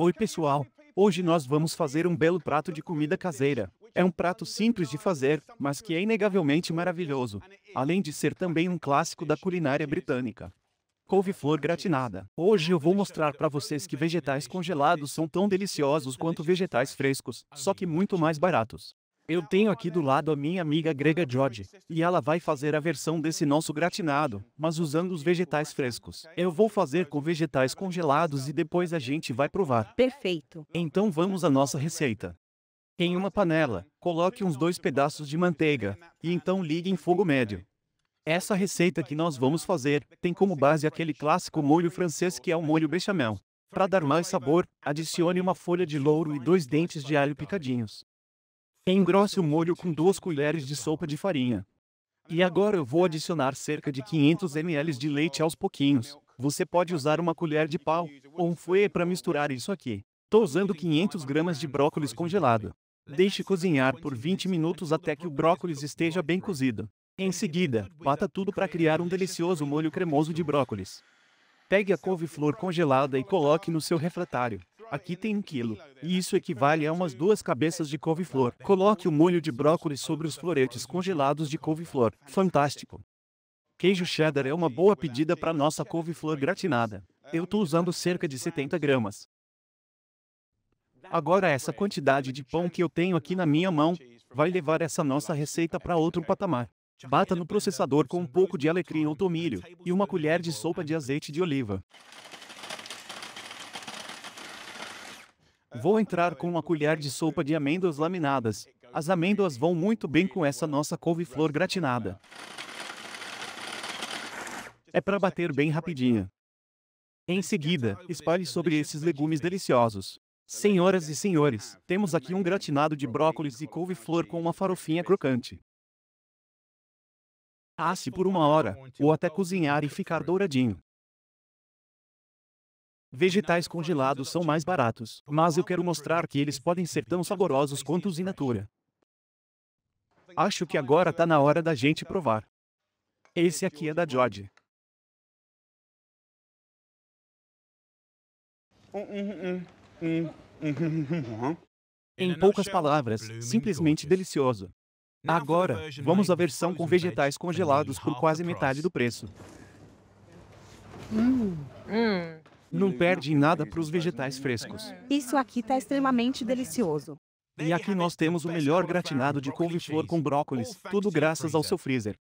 Oi, pessoal! Hoje nós vamos fazer um belo prato de comida caseira. É um prato simples de fazer, mas que é inegavelmente maravilhoso, além de ser também um clássico da culinária britânica. Couve-flor gratinada. Hoje eu vou mostrar para vocês que vegetais congelados são tão deliciosos quanto vegetais frescos, só que muito mais baratos. Eu tenho aqui do lado a minha amiga grega Jodie, e ela vai fazer a versão desse nosso gratinado, mas usando os vegetais frescos. Eu vou fazer com vegetais congelados e depois a gente vai provar. Perfeito. Então vamos à nossa receita. Em uma panela, coloque uns dois pedaços de manteiga, e então ligue em fogo médio. Essa receita que nós vamos fazer tem como base aquele clássico molho francês que é o molho bechamel. Para dar mais sabor, adicione uma folha de louro e dois dentes de alho picadinhos. Engrosse o molho com duas colheres de sopa de farinha. E agora eu vou adicionar cerca de 500 ml de leite aos pouquinhos. Você pode usar uma colher de pau, ou um fouet para misturar isso aqui. Estou usando 500 gramas de brócolis congelado. Deixe cozinhar por 20 minutos até que o brócolis esteja bem cozido. Em seguida, bata tudo para criar um delicioso molho cremoso de brócolis. Pegue a couve-flor congelada e coloque no seu refratário. Aqui tem um quilo. E isso equivale a umas duas cabeças de couve-flor. Coloque o molho de brócolis sobre os floretes congelados de couve-flor. Fantástico! Queijo cheddar é uma boa pedida para nossa couve-flor gratinada. Eu estou usando cerca de 70 gramas. Agora essa quantidade de pão que eu tenho aqui na minha mão, vai levar essa nossa receita para outro patamar. Bata no processador com um pouco de alecrim ou tomilho, e uma colher de sopa de azeite de oliva. Vou entrar com uma colher de sopa de amêndoas laminadas. As amêndoas vão muito bem com essa nossa couve-flor gratinada. É para bater bem rapidinho. Em seguida, espalhe sobre esses legumes deliciosos. Senhoras e senhores, temos aqui um gratinado de brócolis e couve-flor com uma farofinha crocante. Asse por uma hora, ou até cozinhar e ficar douradinho. Vegetais congelados são mais baratos, mas eu quero mostrar que eles podem ser tão saborosos quanto os in natura. Acho que agora tá na hora da gente provar. Esse aqui é da Jodie. Em poucas palavras, simplesmente delicioso. Agora, vamos à versão com vegetais congelados por quase metade do preço. Hum. hum. Não perde em nada para os vegetais frescos. Isso aqui está extremamente delicioso. E aqui nós temos o melhor gratinado de couve-flor com brócolis, tudo graças ao seu freezer.